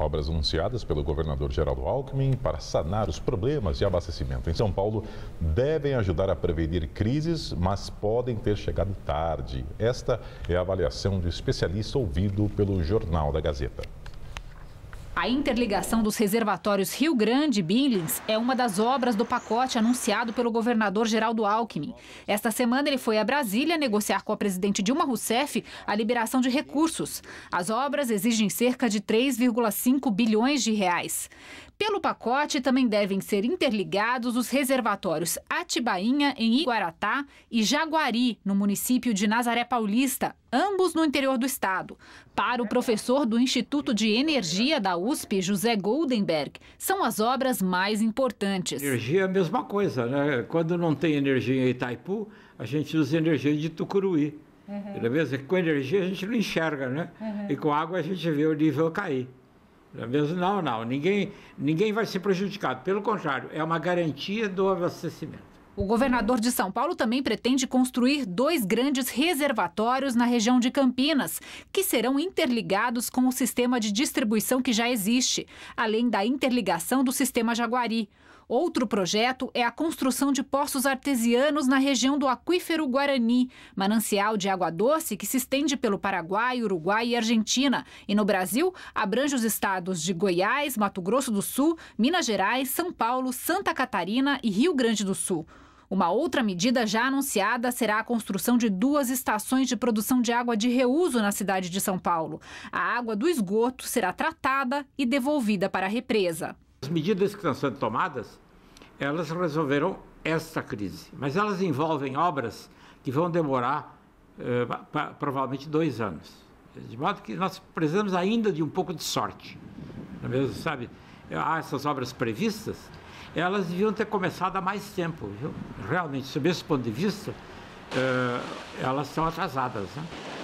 Obras anunciadas pelo governador Geraldo Alckmin para sanar os problemas de abastecimento em São Paulo devem ajudar a prevenir crises, mas podem ter chegado tarde. Esta é a avaliação de especialista ouvido pelo Jornal da Gazeta. A interligação dos reservatórios Rio Grande e Billings é uma das obras do pacote anunciado pelo governador Geraldo Alckmin. Esta semana ele foi a Brasília negociar com a presidente Dilma Rousseff a liberação de recursos. As obras exigem cerca de 3,5 bilhões de reais. Pelo pacote também devem ser interligados os reservatórios Atibainha, em Iguaratá, e Jaguari, no município de Nazaré Paulista, ambos no interior do estado. Para o professor do Instituto de Energia da USP José Goldenberg são as obras mais importantes. Energia é a mesma coisa, né? Quando não tem energia em Itaipu, a gente usa energia de Tucuruí. Uhum. É mesmo? Com energia a gente não enxerga, né? Uhum. E com água a gente vê o nível cair. É mesmo? Não, não. Ninguém, ninguém vai ser prejudicado. Pelo contrário, é uma garantia do abastecimento. O governador de São Paulo também pretende construir dois grandes reservatórios na região de Campinas, que serão interligados com o sistema de distribuição que já existe, além da interligação do sistema Jaguari. Outro projeto é a construção de poços artesianos na região do aquífero Guarani, manancial de água doce que se estende pelo Paraguai, Uruguai e Argentina, e no Brasil abrange os estados de Goiás, Mato Grosso do Sul, Minas Gerais, São Paulo, Santa Catarina e Rio Grande do Sul. Uma outra medida já anunciada será a construção de duas estações de produção de água de reuso na cidade de São Paulo. A água do esgoto será tratada e devolvida para a represa. As medidas que estão sendo tomadas, elas resolverão esta crise, mas elas envolvem obras que vão demorar eh, pra, provavelmente dois anos. De modo que nós precisamos ainda de um pouco de sorte. Não é mesmo, sabe? Há essas obras previstas, elas deviam ter começado há mais tempo, viu? Realmente, sob esse ponto de vista, eh, elas são atrasadas. Né?